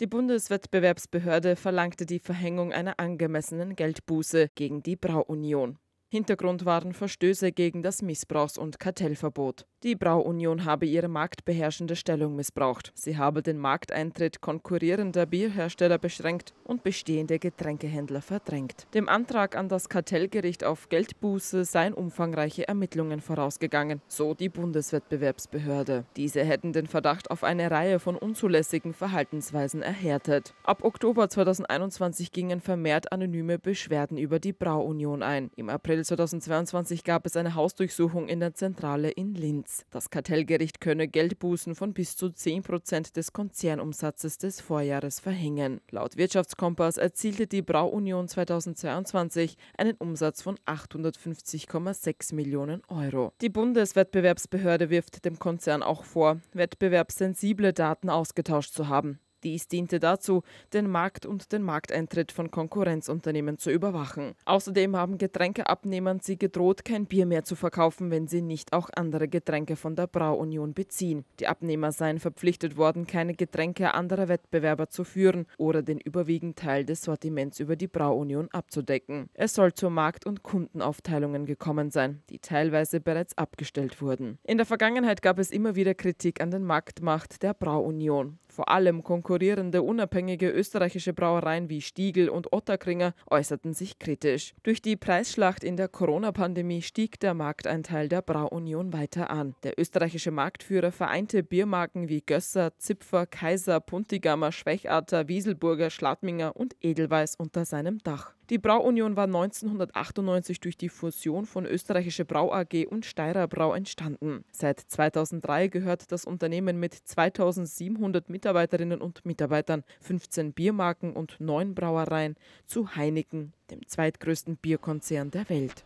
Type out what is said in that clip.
Die Bundeswettbewerbsbehörde verlangte die Verhängung einer angemessenen Geldbuße gegen die Brauunion. Hintergrund waren Verstöße gegen das Missbrauchs- und Kartellverbot. Die Brauunion habe ihre marktbeherrschende Stellung missbraucht. Sie habe den Markteintritt konkurrierender Bierhersteller beschränkt und bestehende Getränkehändler verdrängt. Dem Antrag an das Kartellgericht auf Geldbuße seien umfangreiche Ermittlungen vorausgegangen, so die Bundeswettbewerbsbehörde. Diese hätten den Verdacht auf eine Reihe von unzulässigen Verhaltensweisen erhärtet. Ab Oktober 2021 gingen vermehrt anonyme Beschwerden über die Brauunion ein. Im April April 2022 gab es eine Hausdurchsuchung in der Zentrale in Linz. Das Kartellgericht könne Geldbußen von bis zu 10 Prozent des Konzernumsatzes des Vorjahres verhängen. Laut Wirtschaftskompass erzielte die Brauunion 2022 einen Umsatz von 850,6 Millionen Euro. Die Bundeswettbewerbsbehörde wirft dem Konzern auch vor, wettbewerbssensible Daten ausgetauscht zu haben. Dies diente dazu, den Markt und den Markteintritt von Konkurrenzunternehmen zu überwachen. Außerdem haben Getränkeabnehmern sie gedroht, kein Bier mehr zu verkaufen, wenn sie nicht auch andere Getränke von der Brauunion beziehen. Die Abnehmer seien verpflichtet worden, keine Getränke anderer Wettbewerber zu führen oder den überwiegenden Teil des Sortiments über die Brauunion abzudecken. Es soll zu Markt- und Kundenaufteilungen gekommen sein, die teilweise bereits abgestellt wurden. In der Vergangenheit gab es immer wieder Kritik an den Marktmacht der Brauunion. Vor allem konkurrierende unabhängige österreichische Brauereien wie Stiegel und Otterkringer äußerten sich kritisch. Durch die Preisschlacht in der Corona-Pandemie stieg der Markteinteil der Brauunion weiter an. Der österreichische Marktführer vereinte Biermarken wie Gösser, Zipfer, Kaiser, Puntigammer, Schwächarter, Wieselburger, Schladminger und Edelweiß unter seinem Dach. Die Brauunion war 1998 durch die Fusion von Österreichische Brau AG und Steirer Brau entstanden. Seit 2003 gehört das Unternehmen mit 2700 Mitarbeiterinnen und Mitarbeitern, 15 Biermarken und 9 Brauereien zu Heineken, dem zweitgrößten Bierkonzern der Welt.